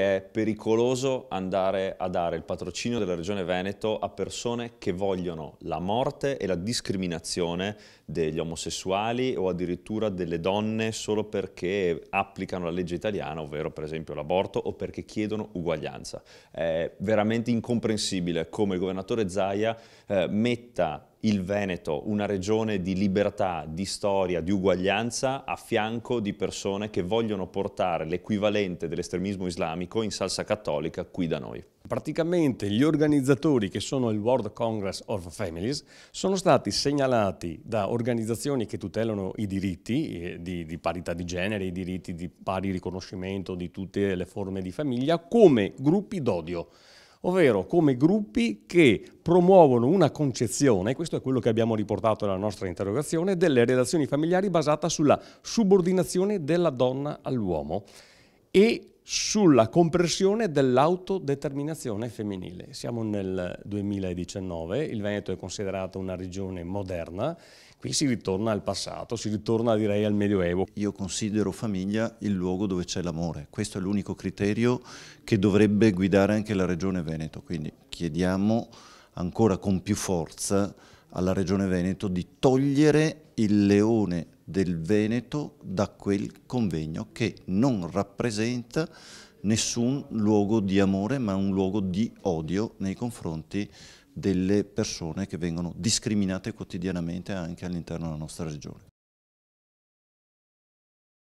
È pericoloso andare a dare il patrocinio della Regione Veneto a persone che vogliono la morte e la discriminazione degli omosessuali o addirittura delle donne solo perché applicano la legge italiana, ovvero per esempio l'aborto, o perché chiedono uguaglianza. È veramente incomprensibile come il governatore Zaia eh, metta il Veneto, una regione di libertà, di storia, di uguaglianza, a fianco di persone che vogliono portare l'equivalente dell'estremismo islamico in salsa cattolica qui da noi. Praticamente gli organizzatori che sono il World Congress of Families sono stati segnalati da organizzazioni che tutelano i diritti eh, di, di parità di genere, i diritti di pari riconoscimento di tutte le forme di famiglia come gruppi d'odio ovvero come gruppi che promuovono una concezione, questo è quello che abbiamo riportato nella nostra interrogazione, delle relazioni familiari basata sulla subordinazione della donna all'uomo e sulla compressione dell'autodeterminazione femminile. Siamo nel 2019, il Veneto è considerato una regione moderna, qui si ritorna al passato, si ritorna direi al Medioevo. Io considero famiglia il luogo dove c'è l'amore, questo è l'unico criterio che dovrebbe guidare anche la regione Veneto, quindi chiediamo ancora con più forza alla regione Veneto di togliere il leone del Veneto da quel convegno che non rappresenta nessun luogo di amore ma un luogo di odio nei confronti delle persone che vengono discriminate quotidianamente anche all'interno della nostra regione.